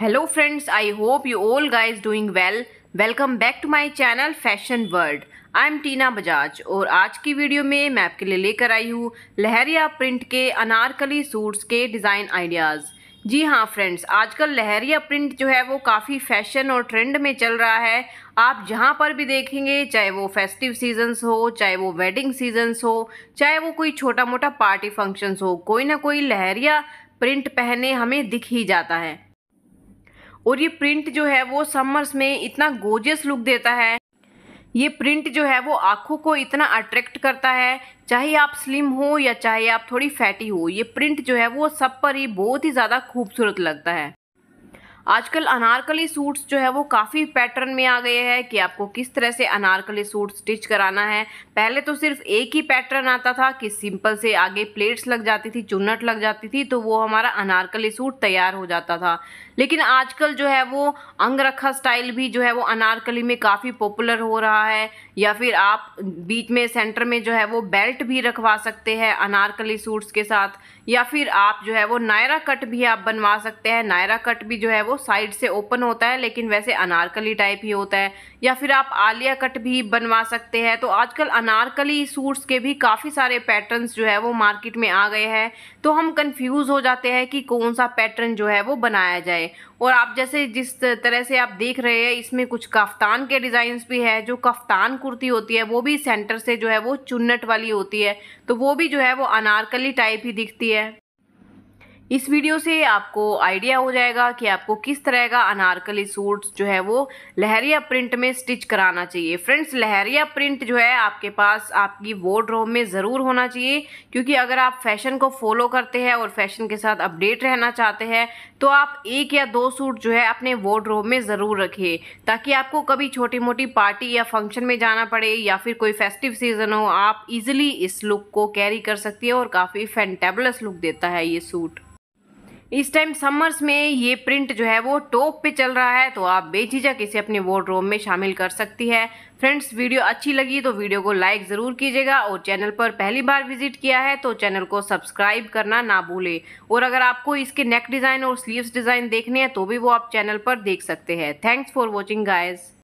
hello friends I hope you all guys doing well welcome back to my channel fashion world I am Tina Bajaj और आज की video में मैं आपके लिए लेकर आई हूँ लहरिया प्रिंट के अनारकली सूट्स के डिज़ाइन आइडियाज़ जी हाँ फ्रेंड्स आजकल लहरिया प्रिंट जो है वो काफ़ी फैशन और ट्रेंड में चल रहा है आप जहाँ पर भी देखेंगे चाहे वो फेस्टिव सीजन्स हो चाहे वो वेडिंग सीजन्स हो चाहे वो कोई छोटा मोटा पार्टी फंक्शंस हो कोई ना कोई लहरिया प्रिंट पहने हमें दिख ही जाता है और ये प्रिंट जो है वो समर्स में इतना गोजियस लुक देता है ये प्रिंट जो है वो आंखों को इतना अट्रैक्ट करता है चाहे आप स्लिम हो या चाहे आप थोड़ी फैटी हो ये प्रिंट जो है वो सब पर ही बहुत ही ज़्यादा खूबसूरत लगता है आजकल अनारकली सूट्स जो है वो काफ़ी पैटर्न में आ गए हैं कि आपको किस तरह से अनारकली सूट स्टिच कराना है पहले तो सिर्फ एक ही पैटर्न आता था कि सिंपल से आगे प्लेट्स लग जाती थी चुन्नट लग जाती थी तो वो हमारा अनारकली सूट तैयार हो जाता था लेकिन आजकल जो है वो अंगरखा स्टाइल भी जो है वो अनारकली में काफ़ी पॉपुलर हो रहा है या फिर आप बीच में सेंटर में जो है वो बेल्ट भी रखवा सकते हैं अनारकली सूट्स के साथ या फिर आप जो है वो नायरा कट भी आप बनवा सकते हैं नायरा कट भी जो है वो साइड से ओपन होता है लेकिन वैसे अनारकली टाइप ही होता है या फिर आप आलिया कट भी बनवा सकते हैं तो आजकल अनारकली सूट्स के भी काफ़ी सारे पैटर्न्स जो है वो मार्केट में आ गए हैं तो हम कंफ्यूज हो जाते हैं कि कौन सा पैटर्न जो है वो बनाया जाए और आप जैसे जिस तरह से आप देख रहे हैं इसमें कुछ कफ्तान के डिज़ाइंस भी है जो कफ्तान कुर्ती होती है वो भी सेंटर से जो है वो चुन्नट वाली होती है तो वो भी जो है वो अनारकली टाइप ही दिखती है इस वीडियो से आपको आइडिया हो जाएगा कि आपको किस तरह का अनारकली सूट जो है वो लहरिया प्रिंट में स्टिच कराना चाहिए फ्रेंड्स लहरिया प्रिंट जो है आपके पास आपकी रोम में ज़रूर होना चाहिए क्योंकि अगर आप फैशन को फॉलो करते हैं और फैशन के साथ अपडेट रहना चाहते हैं तो आप एक या दो सूट जो है अपने रोम में ज़रूर रखिए ताकि आपको कभी छोटी मोटी पार्टी या फंक्शन में जाना पड़े या फिर कोई फेस्टिव सीज़न हो आप इजिली इस लुक को कैरी कर सकती है और काफ़ी फैंटेबलस लुक देता है ये सूट इस टाइम समर्स में ये प्रिंट जो है वो टॉप पे चल रहा है तो आप बेझिझक इसे अपने वॉर्ड्रोब में शामिल कर सकती है फ्रेंड्स वीडियो अच्छी लगी तो वीडियो को लाइक ज़रूर कीजिएगा और चैनल पर पहली बार विजिट किया है तो चैनल को सब्सक्राइब करना ना भूलें और अगर आपको इसके नेक डिज़ाइन और स्लीव्स डिज़ाइन देखने हैं तो भी वो आप चैनल पर देख सकते हैं थैंक्स फॉर वॉचिंग गाइज़